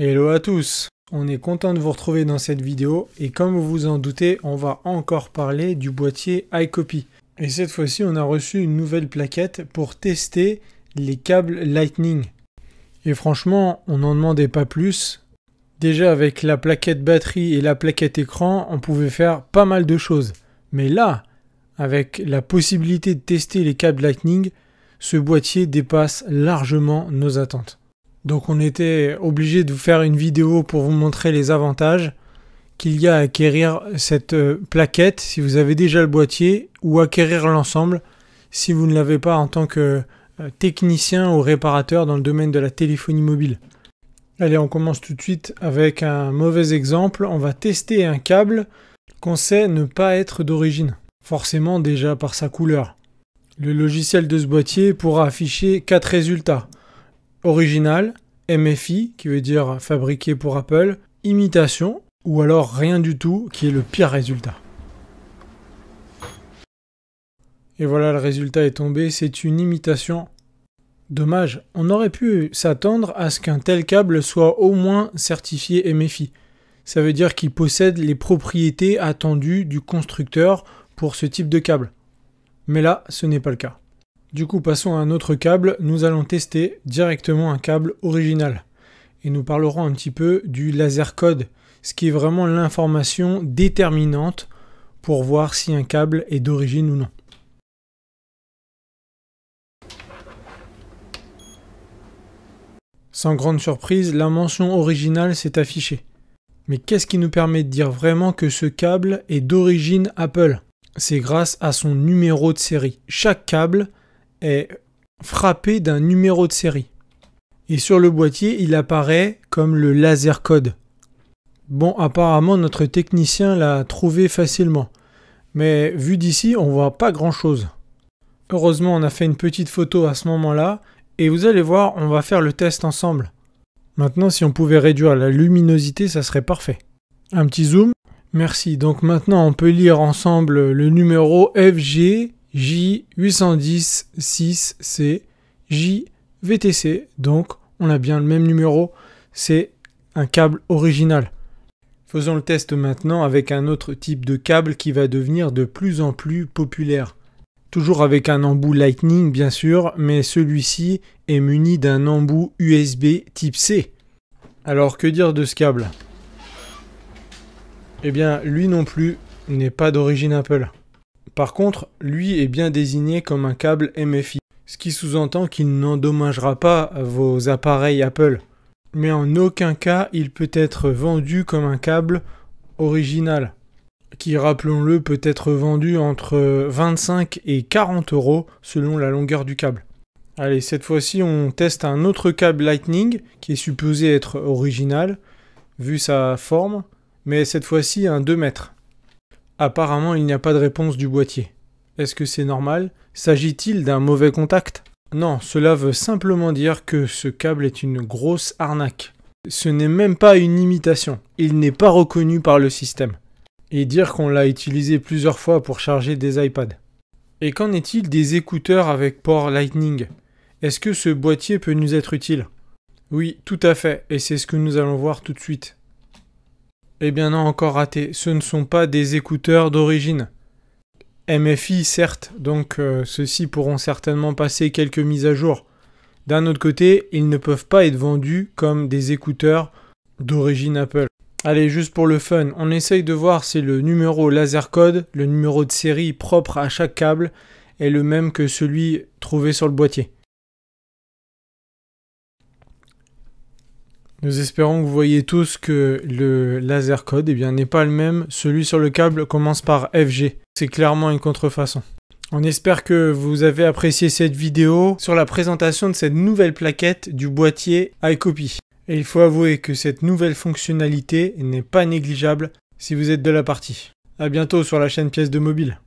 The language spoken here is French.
Hello à tous On est content de vous retrouver dans cette vidéo et comme vous vous en doutez, on va encore parler du boîtier iCopy. Et cette fois-ci, on a reçu une nouvelle plaquette pour tester les câbles Lightning. Et franchement, on n'en demandait pas plus. Déjà avec la plaquette batterie et la plaquette écran, on pouvait faire pas mal de choses. Mais là, avec la possibilité de tester les câbles Lightning, ce boîtier dépasse largement nos attentes. Donc on était obligé de vous faire une vidéo pour vous montrer les avantages qu'il y a à acquérir cette euh, plaquette si vous avez déjà le boîtier ou acquérir l'ensemble si vous ne l'avez pas en tant que euh, technicien ou réparateur dans le domaine de la téléphonie mobile. Allez, on commence tout de suite avec un mauvais exemple. On va tester un câble qu'on sait ne pas être d'origine, forcément déjà par sa couleur. Le logiciel de ce boîtier pourra afficher 4 résultats original, MFI, qui veut dire fabriqué pour Apple, imitation, ou alors rien du tout, qui est le pire résultat. Et voilà, le résultat est tombé, c'est une imitation. Dommage, on aurait pu s'attendre à ce qu'un tel câble soit au moins certifié MFI. Ça veut dire qu'il possède les propriétés attendues du constructeur pour ce type de câble. Mais là, ce n'est pas le cas. Du coup, passons à un autre câble. Nous allons tester directement un câble original. Et nous parlerons un petit peu du laser code, ce qui est vraiment l'information déterminante pour voir si un câble est d'origine ou non. Sans grande surprise, la mention originale s'est affichée. Mais qu'est-ce qui nous permet de dire vraiment que ce câble est d'origine Apple C'est grâce à son numéro de série. Chaque câble est frappé d'un numéro de série. Et sur le boîtier, il apparaît comme le laser code. Bon, apparemment, notre technicien l'a trouvé facilement. Mais vu d'ici, on voit pas grand-chose. Heureusement, on a fait une petite photo à ce moment-là. Et vous allez voir, on va faire le test ensemble. Maintenant, si on pouvait réduire la luminosité, ça serait parfait. Un petit zoom. Merci. Donc maintenant, on peut lire ensemble le numéro FG j 8106 6 c JVTC. Donc, on a bien le même numéro. C'est un câble original. Faisons le test maintenant avec un autre type de câble qui va devenir de plus en plus populaire. Toujours avec un embout Lightning bien sûr, mais celui-ci est muni d'un embout USB type C. Alors que dire de ce câble Eh bien lui non plus n'est pas d'origine Apple. Par contre, lui est bien désigné comme un câble MFI, ce qui sous-entend qu'il n'endommagera pas vos appareils Apple. Mais en aucun cas, il peut être vendu comme un câble original, qui, rappelons-le, peut être vendu entre 25 et 40 euros selon la longueur du câble. Allez, cette fois-ci, on teste un autre câble Lightning qui est supposé être original, vu sa forme, mais cette fois-ci un 2 mètres. Apparemment, il n'y a pas de réponse du boîtier. Est-ce que c'est normal S'agit-il d'un mauvais contact Non, cela veut simplement dire que ce câble est une grosse arnaque. Ce n'est même pas une imitation. Il n'est pas reconnu par le système. Et dire qu'on l'a utilisé plusieurs fois pour charger des iPads. Et qu'en est-il des écouteurs avec port Lightning Est-ce que ce boîtier peut nous être utile Oui, tout à fait, et c'est ce que nous allons voir tout de suite. Eh bien non, encore raté. Ce ne sont pas des écouteurs d'origine. MFI, certes, donc euh, ceux-ci pourront certainement passer quelques mises à jour. D'un autre côté, ils ne peuvent pas être vendus comme des écouteurs d'origine Apple. Allez, juste pour le fun, on essaye de voir si le numéro laser code, le numéro de série propre à chaque câble, est le même que celui trouvé sur le boîtier. Nous espérons que vous voyez tous que le laser code eh n'est pas le même. Celui sur le câble commence par FG. C'est clairement une contrefaçon. On espère que vous avez apprécié cette vidéo sur la présentation de cette nouvelle plaquette du boîtier iCopy. Et il faut avouer que cette nouvelle fonctionnalité n'est pas négligeable si vous êtes de la partie. A bientôt sur la chaîne Pièces de mobile.